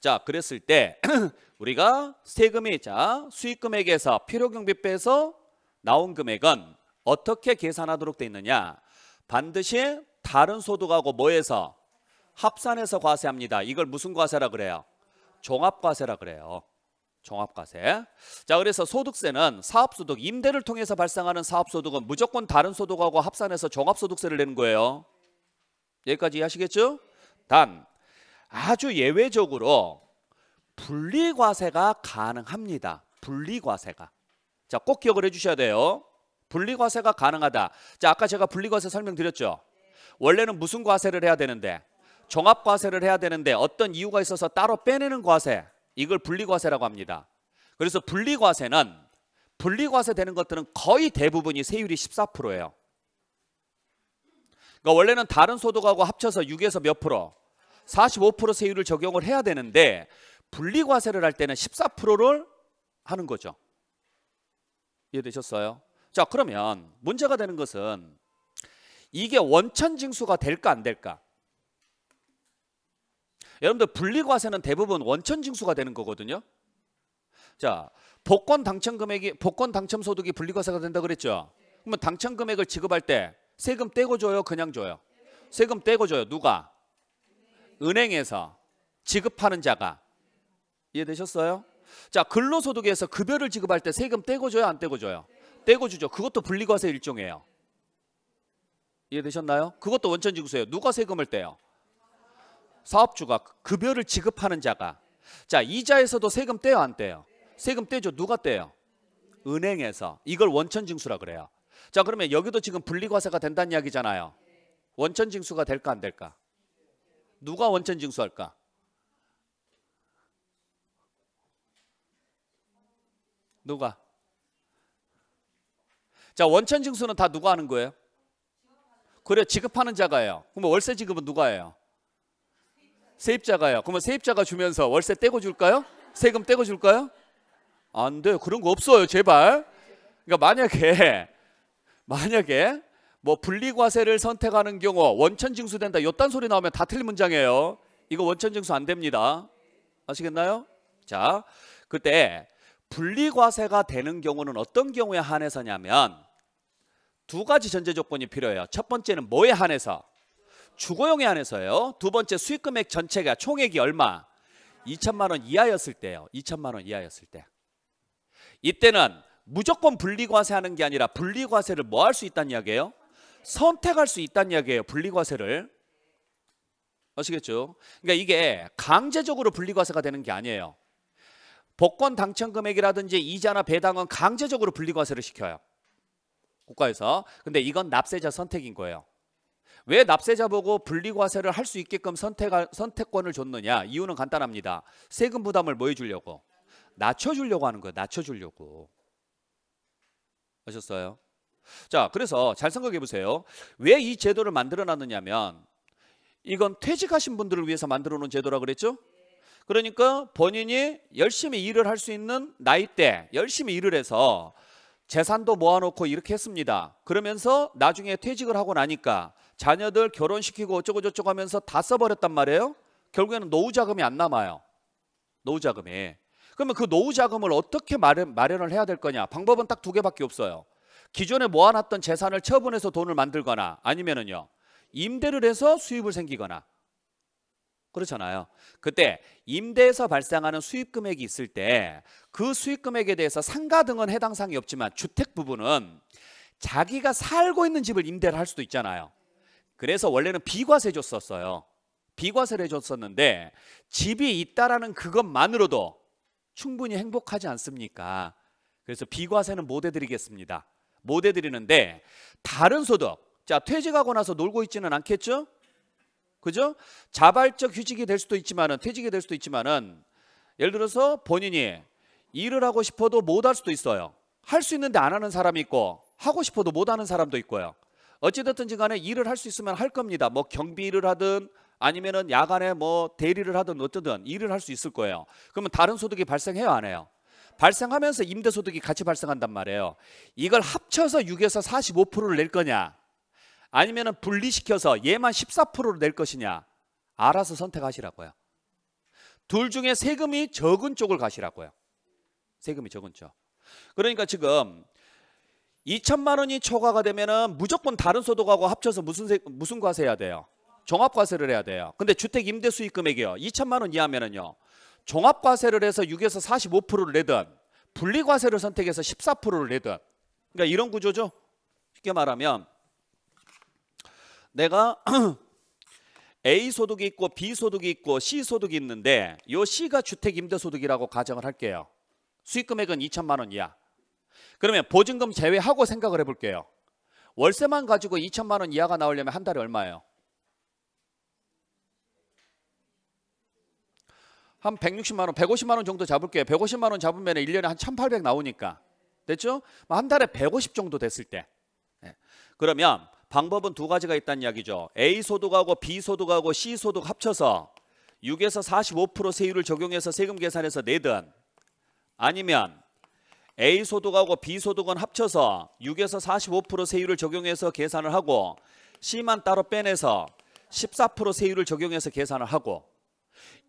자, 그랬을 때 우리가 세금이 자 수익금액에서 필요경비 빼서 나온 금액은 어떻게 계산하도록 돼 있느냐? 반드시 다른 소득하고 뭐해서 합산해서 과세합니다. 이걸 무슨 과세라 그래요? 종합과세라 그래요. 종합과세. 자, 그래서 소득세는 사업소득, 임대를 통해서 발생하는 사업소득은 무조건 다른 소득하고 합산해서 종합소득세를 내는 거예요. 여기까지 하시겠죠? 단, 아주 예외적으로 분리과세가 가능합니다. 분리과세가. 자, 꼭 기억을 해주셔야 돼요. 분리과세가 가능하다. 자, 아까 제가 분리과세 설명드렸죠. 원래는 무슨 과세를 해야 되는데 종합과세를 해야 되는데 어떤 이유가 있어서 따로 빼내는 과세 이걸 분리과세라고 합니다. 그래서 분리과세는 분리과세 되는 것들은 거의 대부분이 세율이 14%예요. 그러니까 원래는 다른 소득하고 합쳐서 6에서 몇 프로? 45% 세율을 적용을 해야 되는데 분리과세를 할 때는 14%를 하는 거죠. 이해되셨어요? 자 그러면 문제가 되는 것은 이게 원천징수가 될까 안 될까? 여러분들 분리과세는 대부분 원천징수가 되는 거거든요. 자 복권 당첨 금액이 복권 당첨 소득이 분리과세가 된다 그랬죠. 그러면 당첨 금액을 지급할 때 세금 떼고 줘요, 그냥 줘요. 세금 떼고 줘요. 누가? 은행에서 지급하는 자가 이해되셨어요? 자 근로소득에서 급여를 지급할 때 세금 떼고 줘요 안 떼고 줘요? 떼고 주죠. 그것도 분리과세 일종이에요. 이해되셨나요? 그것도 원천지구세요. 누가 세금을 떼요? 사업주가 급여를 지급하는 자가 자 이자에서도 세금 떼요 안 떼요? 세금 떼죠. 누가 떼요? 은행에서 이걸 원천징수라 그래요. 자 그러면 여기도 지금 분리과세가 된다는 이야기잖아요. 원천징수가 될까 안 될까? 누가 원천 징수할까? 누가? 자, 원천 징수는 다 누가 하는 거예요? 그래, 지급하는 자가요. 그럼 월세 지급은 누가 해요? 세입자가요. 그러면 세입자가 주면서 월세 떼고 줄까요? 세금 떼고 줄까요? 안돼 그런 거 없어요. 제발. 그러니까 만약에 만약에 뭐 분리과세를 선택하는 경우 원천 징수된다. 요딴 소리 나오면 다 틀린 문장이에요. 이거 원천 징수 안 됩니다. 아시겠나요? 자, 그때 분리과세가 되는 경우는 어떤 경우에 한해서냐면 두 가지 전제 조건이 필요해요. 첫 번째는 뭐에 한해서? 주거용에 한해서요. 두 번째 수익금액 전체가 총액이 얼마? 2천만 원 이하였을 때요. 2천만 원 이하였을 때. 이때는 무조건 분리과세하는 게 아니라 분리과세를 뭐 할 수 있다는 이야기예요? 선택할 수 있다는 이야기예요. 분리과세를. 아시겠죠? 그러니까 이게 강제적으로 분리과세가 되는 게 아니에요. 복권 당첨 금액이라든지 이자나 배당은 강제적으로 분리과세를 시켜요. 국가에서. 근데 이건 납세자 선택인 거예요. 왜 납세자 보고 분리과세를 할 수 있게끔 선택 선택권을 줬느냐? 이유는 간단합니다. 세금 부담을 뭐 해주려고? 낮춰주려고 하는 거예요. 낮춰주려고. 아셨어요? 자, 그래서 잘 생각해 보세요. 왜 이 제도를 만들어 놨느냐면 이건 퇴직하신 분들을 위해서 만들어 놓은 제도라 그랬죠? 그러니까 본인이 열심히 일을 할 수 있는 나이 대 열심히 일을 해서 재산도 모아놓고 이렇게 했습니다. 그러면서 나중에 퇴직을 하고 나니까 자녀들 결혼시키고 어쩌고저쩌고 하면서 다 써버렸단 말이에요. 결국에는 노후 자금이 안 남아요. 노후 자금이. 그러면 그 노후 자금을 어떻게 마련, 마련을 해야 될 거냐? 방법은 딱 두 개밖에 없어요. 기존에 모아놨던 재산을 처분해서 돈을 만들거나 아니면은요 임대를 해서 수입을 생기거나 그렇잖아요. 그때 임대에서 발생하는 수입 금액이 있을 때 그 수입 금액에 대해서 상가 등은 해당 사항이 없지만 주택 부분은 자기가 살고 있는 집을 임대를 할 수도 있잖아요. 그래서 원래는 비과세 줬었어요. 비과세를 해 줬었는데 집이 있다라는 그것만으로도 충분히 행복하지 않습니까? 그래서 비과세는 못 해드리겠습니다. 못 해드리는데 다른 소득, 자 퇴직하고 나서 놀고 있지는 않겠죠? 그죠? 자발적 휴직이 될 수도 있지만은 퇴직이 될 수도 있지만은 예를 들어서 본인이 일을 하고 싶어도 못 할 수도 있어요. 할 수 있는데 안 하는 사람이 있고 하고 싶어도 못 하는 사람도 있고요. 어찌됐든지 간에 일을 할 수 있으면 할 겁니다. 뭐 경비 일을 하든 아니면은 야간에 뭐 대리를 하든 어쩌든 일을 할 수 있을 거예요. 그러면 다른 소득이 발생해요, 안 해요? 발생하면서 임대소득이 같이 발생한단 말이에요. 이걸 합쳐서 6에서 45%를 낼 거냐 아니면 분리시켜서 얘만 14%를 낼 것이냐 알아서 선택하시라고요. 둘 중에 세금이 적은 쪽을 가시라고요. 세금이 적은 쪽. 그러니까 지금 2천만 원이 초과가 되면 무조건 다른 소득하고 합쳐서 무슨 세, 무슨 과세해야 돼요? 종합과세를 해야 돼요. 근데 주택 임대 수익 금액이요. 2천만 원 이하면은요. 종합과세를 해서 6에서 45%를 내든 분리과세를 선택해서 14%를 내든 그러니까 이런 구조죠. 쉽게 말하면 내가 A 소득이 있고 B 소득이 있고 C 소득이 있는데 요 C가 주택 임대 소득이라고 가정을 할게요. 수익 금액은 2천만 원 이하. 그러면 보증금 제외하고 생각을 해볼게요. 월세만 가지고 2천만 원 이하가 나오려면 한 달에 얼마예요? 한 160만 원, 150만 원 정도 잡을게요. 150만 원 잡으면 1년에 한 1800 나오니까. 됐죠? 뭐 한 달에 150 정도 됐을 때. 예. 그러면 방법은 두 가지가 있다는 이야기죠. A 소득하고 B 소득하고 C 소득 합쳐서 6에서 45% 세율을 적용해서 세금 계산해서 내든 아니면 A 소득하고 B 소득은 합쳐서 6에서 45% 세율을 적용해서 계산을 하고 C만 따로 빼내서 14% 세율을 적용해서 계산을 하고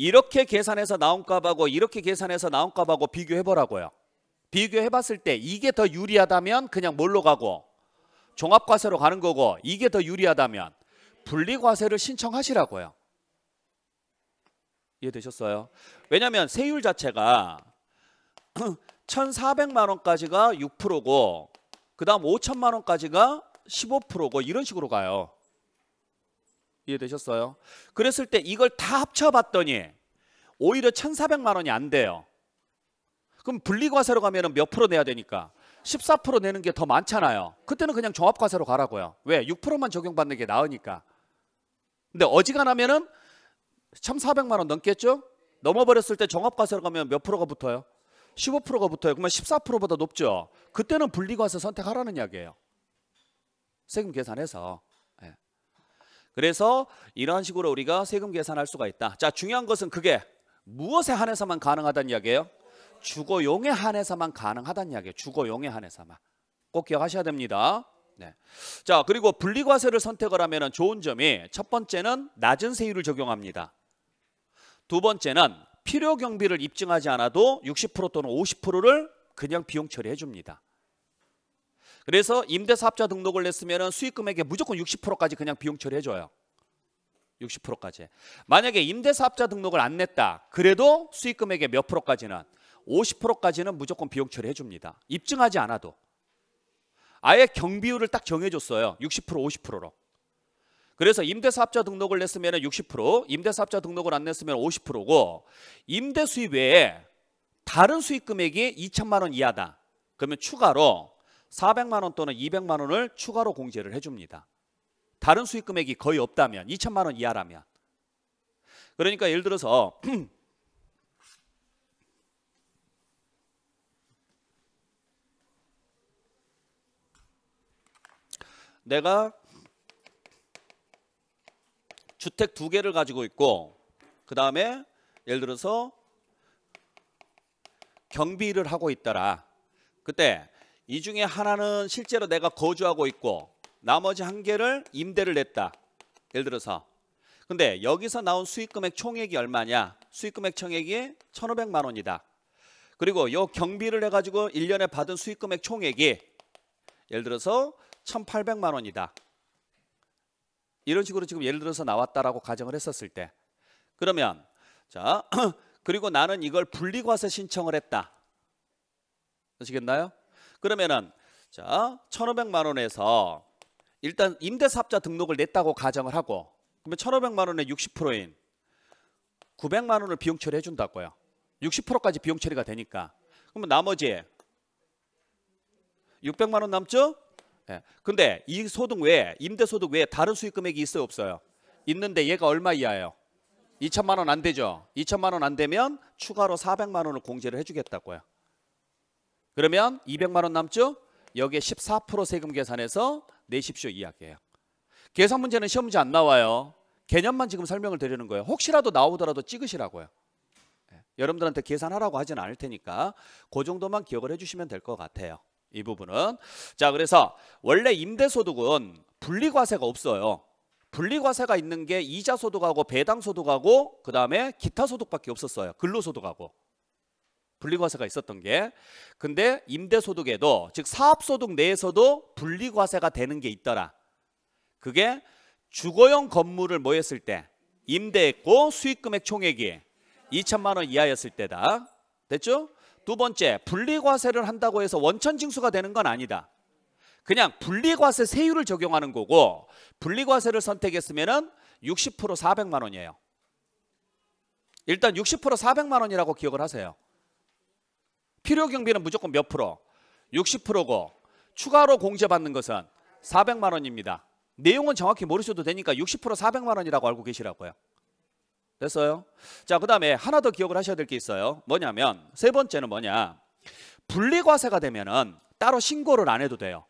이렇게 계산해서 나온 값하고 이렇게 계산해서 나온 값하고 비교해 보라고요. 비교해 봤을 때 이게 더 유리하다면 그냥 뭘로 가고 종합과세로 가는 거고 이게 더 유리하다면 분리과세를 신청하시라고요. 이해되셨어요? 왜냐하면 세율 자체가 1,400만 원까지가 6%고 그 다음 5천만 원까지가 15%고 이런 식으로 가요. 이해되셨어요? 그랬을 때 이걸 다 합쳐봤더니 오히려 1,400만 원이 안 돼요. 그럼 분리과세로 가면 몇 프로 내야 되니까 14% 내는 게 더 많잖아요. 그때는 그냥 종합과세로 가라고요. 왜? 6%만 적용받는 게 나으니까. 근데 어지간하면은 1,400만 원 넘겠죠? 넘어버렸을 때 종합과세로 가면 몇 프로가 붙어요? 15%가 붙어요. 그러면 14%보다 높죠. 그때는 분리과세 선택하라는 이야기예요. 세금 계산해서. 그래서 이러한 식으로 우리가 세금 계산할 수가 있다. 자, 중요한 것은 그게 무엇에 한해서만 가능하다는 이야기예요? 주거용에 한해서만 가능하다는 이야기예요. 주거용에 한해서만. 꼭 기억하셔야 됩니다. 네. 자, 그리고 분리과세를 선택을 하면 좋은 점이 첫 번째는 낮은 세율을 적용합니다. 두 번째는 필요 경비를 입증하지 않아도 60% 또는 50%를 그냥 비용 처리해 줍니다. 그래서 임대사업자 등록을 냈으면 수익금액에 무조건 60%까지 그냥 비용 처리해줘요. 60%까지. 만약에 임대사업자 등록을 안 냈다. 그래도 수익금액의 몇 프로까지는 50%까지는 무조건 비용 처리해줍니다. 입증하지 않아도. 아예 경비율을 딱 정해줬어요. 60% 50%로. 그래서 임대사업자 등록을 냈으면 60%, 임대사업자 등록을 안 냈으면 50%고 임대 수입 외에 다른 수익 금액이 2천만 원 이하다. 그러면 추가로 400만 원 또는 200만 원을 추가로 공제를 해줍니다. 다른 수익 금액이 거의 없다면 2천만 원 이하라면 그러니까 예를 들어서 내가 주택 두 개를 가지고 있고 그 다음에 예를 들어서 경비를 하고 있더라 그때 이 중에 하나는 실제로 내가 거주하고 있고 나머지 한 개를 임대를 냈다. 예를 들어서. 근데 여기서 나온 수익금액 총액이 얼마냐? 수익금액 총액이 1,500만 원이다. 그리고 요 경비를 해가지고 1년에 받은 수익금액 총액이 예를 들어서 1,800만 원이다. 이런 식으로 지금 예를 들어서 나왔다라고 가정을 했었을 때 그러면 자 그리고 나는 이걸 분리과세 신청을 했다. 아시겠나요? 그러면은 자, 1,500만 원에서 일단 임대사업자 등록을 냈다고 가정을 하고 그러면 1,500만 원의 60%인 900만 원을 비용 처리해 준다고요. 60%까지 비용 처리가 되니까. 그러면 나머지 600만 원 남죠? 예. 근데 이 소득 외에 임대 소득 외에 다른 수익 금액이 있어요, 없어요? 있는데 얘가 얼마 이하예요? 2천만 원 안 되죠. 2천만 원 안 되면 추가로 400만 원을 공제를 해 주겠다고요. 그러면 200만 원 남죠? 여기에 14% 세금 계산해서 내십시오 이야기예요. 계산 문제는 시험 문제 안 나와요. 개념만 지금 설명을 드리는 거예요. 혹시라도 나오더라도 찍으시라고요. 예, 여러분들한테 계산하라고 하진 않을 테니까 그 정도만 기억을 해주시면 될 것 같아요. 이 부분은 자 그래서 원래 임대소득은 분리과세가 없어요. 분리과세가 있는 게 이자소득하고 배당소득하고 그 다음에 기타소득밖에 없었어요. 근로소득하고 분리과세가 있었던 게 근데 임대소득에도 즉 사업소득 내에서도 분리과세가 되는 게 있더라 그게 주거용 건물을 뭐 했을 때 임대했고 수익금액 총액이 2천만 원 이하였을 때다 됐죠? 두 번째 분리과세를 한다고 해서 원천징수가 되는 건 아니다 그냥 분리과세 세율을 적용하는 거고 분리과세를 선택했으면 은60% 400만 원이에요 일단 60% 400만 원이라고 기억을 하세요 필요 경비는 무조건 몇 프로? 60%고 추가로 공제받는 것은 400만 원입니다. 내용은 정확히 모르셔도 되니까 60% 400만 원이라고 알고 계시라고요. 됐어요? 자, 그 다음에 하나 더 기억을 하셔야 될 게 있어요. 뭐냐면 세 번째는 뭐냐. 분리과세가 되면은 따로 신고를 안 해도 돼요.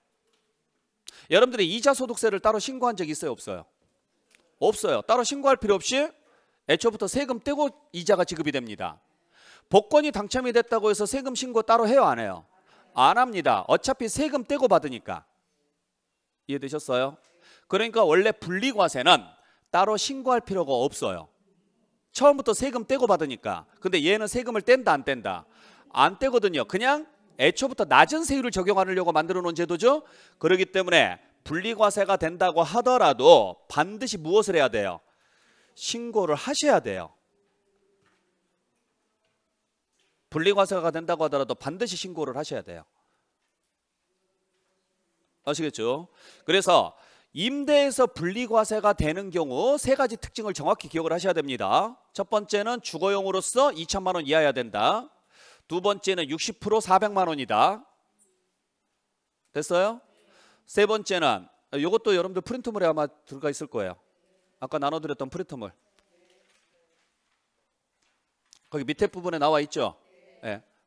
여러분들이 이자소득세를 따로 신고한 적이 있어요? 없어요? 없어요. 따로 신고할 필요 없이 애초부터 세금 떼고 이자가 지급이 됩니다. 복권이 당첨이 됐다고 해서 세금 신고 따로 해요 안 해요? 안 합니다. 어차피 세금 떼고 받으니까. 이해되셨어요? 그러니까 원래 분리과세는 따로 신고할 필요가 없어요. 처음부터 세금 떼고 받으니까. 근데 얘는 세금을 뗀다 안 뗀다? 안 떼거든요. 그냥 애초부터 낮은 세율을 적용하려고 만들어 놓은 제도죠. 그러기 때문에 분리과세가 된다고 하더라도 반드시 무엇을 해야 돼요? 신고를 하셔야 돼요. 분리과세가 된다고 하더라도 반드시 신고를 하셔야 돼요. 아시겠죠? 그래서 임대에서 분리과세가 되는 경우 세 가지 특징을 정확히 기억을 하셔야 됩니다. 첫 번째는 주거용으로서 2천만 원 이하여야 된다. 두 번째는 60% 400만 원이다. 됐어요? 세 번째는 이것도 여러분들 프린트물에 아마 들어가 있을 거예요. 아까 나눠드렸던 프린트물. 거기 밑에 부분에 나와 있죠?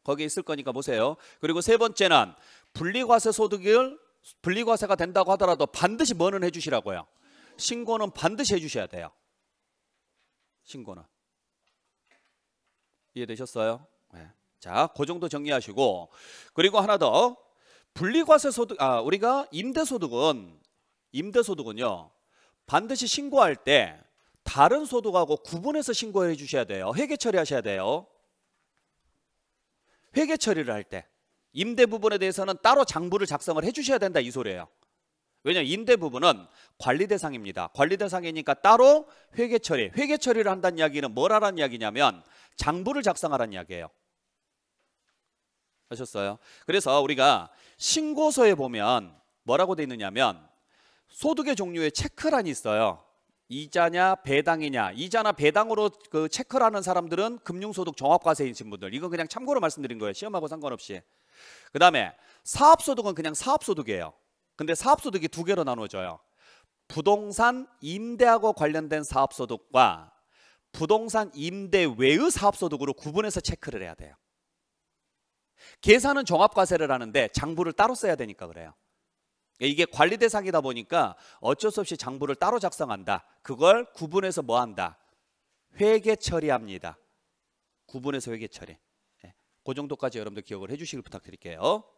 거기에 있을 거니까 보세요. 그리고 세 번째는 분리과세 소득을 분리과세가 된다고 하더라도 반드시 뭐는 해주시라고요. 신고는 반드시 해주셔야 돼요. 신고는. 이해되셨어요? 네. 자, 그 정도 정리하시고 그리고 하나 더 분리과세 소득 아 우리가 임대소득은 임대소득은요 반드시 신고할 때 다른 소득하고 구분해서 신고해 주셔야 돼요 회계 처리하셔야 돼요 회계 처리를 할 때 임대 부분에 대해서는 따로 장부를 작성을 해주셔야 된다 이 소리예요. 왜냐 임대 부분은 관리 대상입니다. 관리 대상이니까 따로 회계 처리, 회계 처리를 한다는 이야기는 뭐라는 이야기냐면 장부를 작성하라는 이야기예요. 하셨어요. 그래서 우리가 신고서에 보면 뭐라고 돼 있느냐면 소득의 종류에 체크란이 있어요. 이자냐 배당이냐 이자나 배당으로 그 체크를 하는 사람들은 금융소득 종합과세이신 분들 이건 그냥 참고로 말씀드린 거예요 시험하고 상관없이 그 다음에 사업소득은 그냥 사업소득이에요 근데 사업소득이 두 개로 나눠져요 부동산 임대하고 관련된 사업소득과 부동산 임대 외의 사업소득으로 구분해서 체크를 해야 돼요 계산은 종합과세를 하는데 장부를 따로 써야 되니까 그래요 예, 이게 관리 대상이다 보니까 어쩔 수 없이 장부를 따로 작성한다. 그걸 구분해서 뭐 한다? 회계 처리합니다. 구분해서 회계 처리. 예, 그 정도까지 여러분들 기억을 해주시길 부탁드릴게요.